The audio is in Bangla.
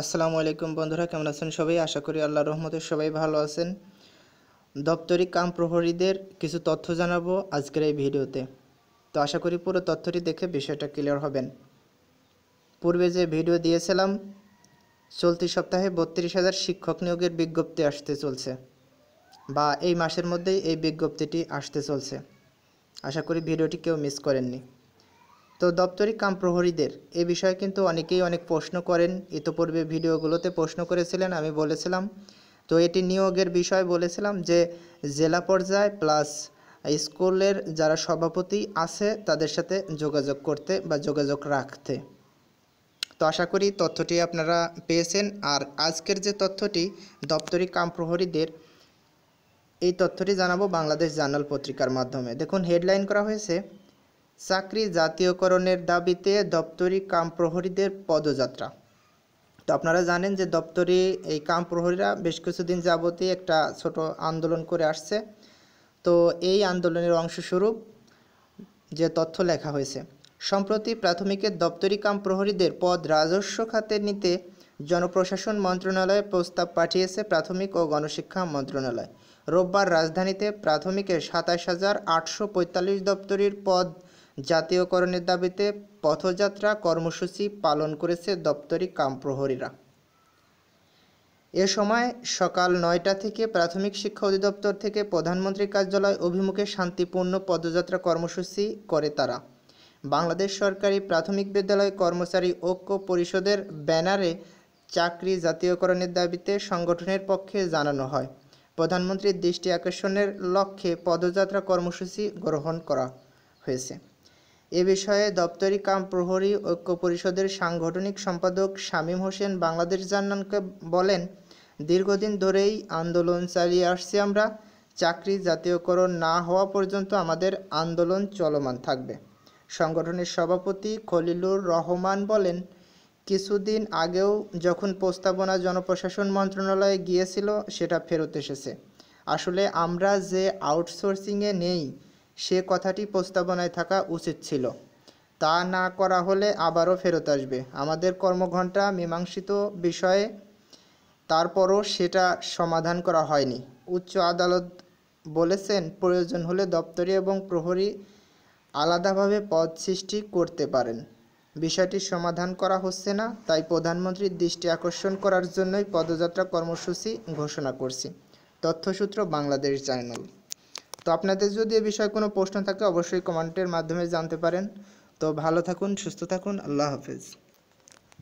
আসসালামু আলাইকুম বন্ধুরা কেমন আছেন সবাই আশা করি আল্লাহ রহমতে সবাই ভালো আছেন দপ্তরি কাম প্রহরীদের কিছু তথ্য জানাবো আজকের এই ভিডিওতে তো আশা করি পুরো তথ্যটি দেখে বিষয়টা ক্লিয়ার হবেন পূর্বে যে ভিডিও দিয়েছিলাম চলতি সপ্তাহে বত্রিশ হাজার শিক্ষক নিয়োগের বিজ্ঞপ্তি আসতে চলছে বা এই মাসের মধ্যেই এই বিজ্ঞপ্তিটি আসতে চলছে আশা করি ভিডিওটি কেউ মিস করেননি তো দপ্তরি কাম প্রহরীদের এ বিষয়ে কিন্তু অনেকেই অনেক প্রশ্ন করেন ইতোপূর্বে ভিডিওগুলোতে প্রশ্ন করেছিলেন আমি বলেছিলাম তো এটি নিয়োগের বিষয় বলেছিলাম যে জেলা পর্যায় প্লাস স্কুলের যারা সভাপতি আছে তাদের সাথে যোগাযোগ করতে বা যোগাযোগ রাখতে তো আশা করি তথ্যটি আপনারা পেয়েছেন আর আজকের যে তথ্যটি দপ্তরি কাম প্রহরীদের এই তথ্যটি জানাবো বাংলাদেশ জার্নাল পত্রিকার মাধ্যমে দেখুন হেডলাইন করা হয়েছে চাকরি জাতীয়করণের দাবিতে দপ্তরি কাম প্রহরীদের পদযাত্রা তো আপনারা জানেন যে দপ্তরি এই কাম প্রহরীরা বেশ কিছুদিন যাবতই একটা ছোট আন্দোলন করে আসছে তো এই আন্দোলনের অংশস্বরূপ যে তথ্য লেখা হয়েছে সম্প্রতি প্রাথমিকের দপ্তরি কাম প্রহরীদের পদ রাজস্ব খাতে নিতে জনপ্রশাসন মন্ত্রণালয়ে প্রস্তাব পাঠিয়েছে প্রাথমিক ও গণশিক্ষা মন্ত্রণালয় রোববার রাজধানীতে প্রাথমিকের সাতাশ হাজার আটশো পঁয়তাল্লিশ দপ্তরির পদ জাতীয়করণের দাবিতে পথযাত্রা কর্মসূচি পালন করেছে দপ্তরি কামপ্রহরীরা এ সময় সকাল নয়টা থেকে প্রাথমিক শিক্ষা অধিদপ্তর থেকে প্রধানমন্ত্রীর কার্যালয় অভিমুখে শান্তিপূর্ণ পদযাত্রা কর্মসূচি করে তারা বাংলাদেশ সরকারি প্রাথমিক বিদ্যালয় কর্মচারী ঐক্য পরিষদের ব্যানারে চাকরি জাতীয়করণের দাবিতে সংগঠনের পক্ষে জানানো হয় প্রধানমন্ত্রীর দৃষ্টি আকর্ষণের লক্ষ্যে পদযাত্রা কর্মসূচি গ্রহণ করা হয়েছে এ বিষয়ে দপ্তরি কাম প্রহরী ঐক্য পরিষদের সাংগঠনিক সম্পাদক শামীম হোসেন বাংলাদেশ জান্নানকে বলেন দীর্ঘদিন ধরেই আন্দোলন চালিয়ে আসছি আমরা চাকরি জাতীয়করণ না হওয়া পর্যন্ত আমাদের আন্দোলন চলমান থাকবে সংগঠনের সভাপতি খলিলুর রহমান বলেন কিছুদিন আগেও যখন প্রস্তাবনা জনপ্রশাসন মন্ত্রণালয়ে গিয়েছিল সেটা ফেরত এসেছে আসলে আমরা যে আউটসোর্সিংয়ে নেই সে কথাটি প্রস্তাবনায় থাকা উচিত ছিল তা না করা হলে আবারও ফেরত আসবে আমাদের কর্মঘণ্টা মীমাংসিত বিষয়ে তারপরও সেটা সমাধান করা হয়নি উচ্চ আদালত বলেছেন প্রয়োজন হলে দপ্তরি এবং প্রহরী আলাদাভাবে পদ সৃষ্টি করতে পারেন বিষয়টি সমাধান করা হচ্ছে না তাই প্রধানমন্ত্রীর দৃষ্টি আকর্ষণ করার জন্যই পদযাত্রা কর্মসূচি ঘোষণা করছি তথ্যসূত্র বাংলাদেশ চ্যানেল তো আপনাদের যদি এ বিষয়ে কোনো প্রশ্ন থাকে অবশ্যই কমেন্টের মাধ্যমে জানতে পারেন তো ভালো থাকুন সুস্থ থাকুন আল্লাহ হাফেজ